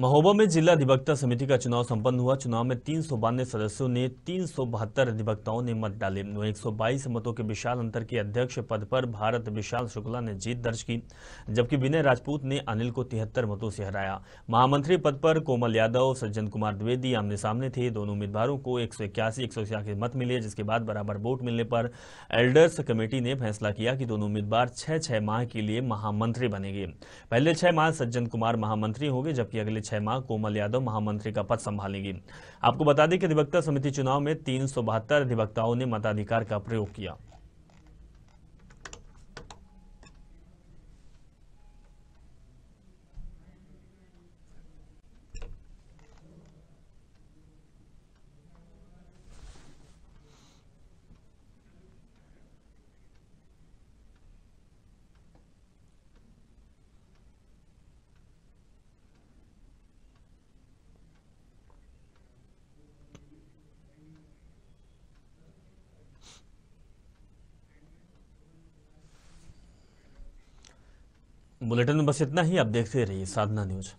महोबा में जिला अधिवक्ता समिति का चुनाव संपन्न हुआ चुनाव में तीन सौ बानवे सदस्यों ने तीन सौ बहत्तर अधिवक्ताओं ने मत डाले वहीं बाईस मतों के विशाल अंतर के अध्यक्ष पद पर भारत विशाल शुक्ला ने जीत दर्ज की जबकि विनय राजपूत ने अनिल को तिहत्तर मतों से हराया महामंत्री पद पर कोमल यादव सज्जन कुमार द्विवेदी आमने सामने थे दोनों उम्मीदवारों को एक सौ इक्यासी मत मिले जिसके बाद बराबर वोट मिलने पर एल्डर्स कमेटी ने फैसला किया कि दोनों उम्मीदवार छह छह माह के लिए महामंत्री बनेंगे पहले छह माह सज्जन कुमार महामंत्री होंगे जबकि अगले छह माह कोमल यादव महामंत्री का पद संभालेंगी आपको बता दें कि अधिवक्ता समिति चुनाव में तीन अधिवक्ताओं ने मताधिकार का प्रयोग किया बुलेटिन में बस इतना ही आप देखते रहिए साधना न्यूज़